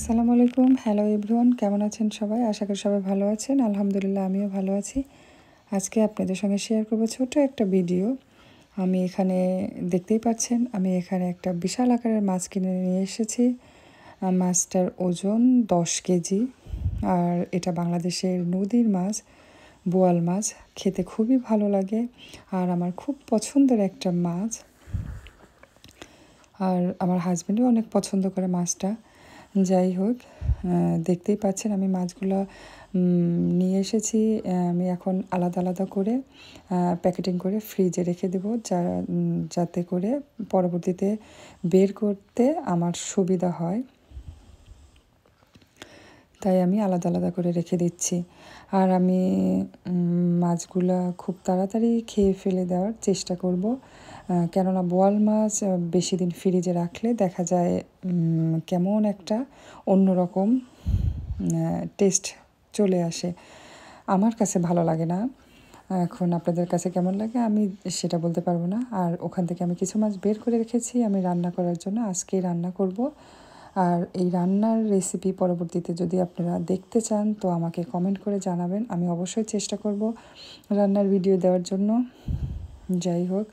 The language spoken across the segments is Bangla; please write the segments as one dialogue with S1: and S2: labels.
S1: আসসালামু আলাইকুম হ্যালো এভরিওয়ান কেমন আছেন সবাই আশা করি সবাই ভালো আছেন আলহামদুলিল্লাহ আমিও ভালো আছি আজকে আপনাদের সঙ্গে শেয়ার করবো ছোট একটা ভিডিও আমি এখানে দেখতেই পাচ্ছেন আমি এখানে একটা বিশাল আকারের মাছ কিনে নিয়ে এসেছি মাছটার ওজন দশ কেজি আর এটা বাংলাদেশের নদীর মাছ বোয়াল মাছ খেতে খুবই ভালো লাগে আর আমার খুব পছন্দের একটা মাছ আর আমার হাজব্যান্ডও অনেক পছন্দ করে মাছটা যাই হোক দেখতেই পাচ্ছেন আমি মাছগুলো নিয়ে এসেছি আমি এখন আলাদা আলাদা করে প্যাকেটিং করে ফ্রিজে রেখে দেব যা যাতে করে পরবর্তীতে বের করতে আমার সুবিধা হয় তাই আমি আলাদা আলাদা করে রেখে দিচ্ছি আর আমি মাছগুলো খুব তাড়াতাড়ি খেয়ে ফেলে দেওয়ার চেষ্টা করব কেননা বোয়াল মাছ বেশি দিন ফ্রিজে রাখলে দেখা যায় কেমন একটা অন্যরকম টেস্ট চলে আসে আমার কাছে ভালো লাগে না এখন আপনাদের কাছে কেমন লাগে আমি সেটা বলতে পারবো না আর ওখান থেকে আমি কিছু মাছ বের করে রেখেছি আমি রান্না করার জন্য আজকেই রান্না করব আর এই রান্নার রেসিপি পরবর্তীতে যদি আপনারা দেখতে চান তো আমাকে কমেন্ট করে জানাবেন আমি অবশ্যই চেষ্টা করব রান্নার ভিডিও দেওয়ার জন্য যাই হোক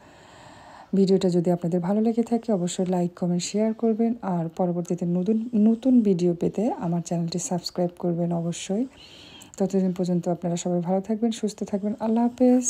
S1: ভিডিওটা যদি আপনাদের ভালো লেগে থাকে অবশ্যই লাইক কমেন্ট শেয়ার করবেন আর পরবর্তীতে নতুন নতুন ভিডিও পেতে আমার চ্যানেলটি সাবস্ক্রাইব করবেন অবশ্যই ততদিন পর্যন্ত আপনারা সবাই ভালো থাকবেন সুস্থ থাকবেন আল্লাহ হাফেজ